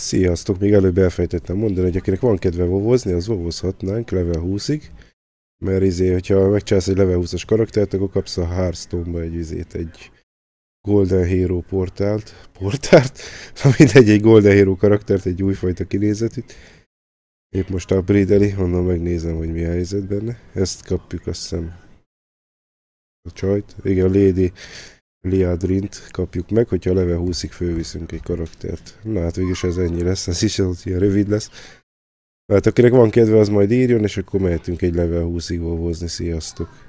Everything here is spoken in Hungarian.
Sziasztok! Még előbb elfejtettem mondani, hogy akinek van kedve vovozni, az vovozhatnánk level 20-ig. Mert izé, hogyha megcsinálsz egy level 20-as karaktert, akkor kapsz a Hearthstone-ba egy izét, egy Golden Hero portált, portált, na mindegy, egy Golden Hero karaktert, egy újfajta kinézetűt. Épp most a Brideli, onnan megnézem, hogy mi a helyzet benne. Ezt kapjuk, azt hiszem. A csajt. Igen, a Lady Liadrint kapjuk meg, hogyha a leve 20-ig fölviszünk egy karaktert. Na hát végülis ez ennyi lesz, ez is az ilyen rövid lesz. Hát akinek van kedve, az majd írjon, és akkor mehetünk egy level 20-ig volvozni. Sziasztok!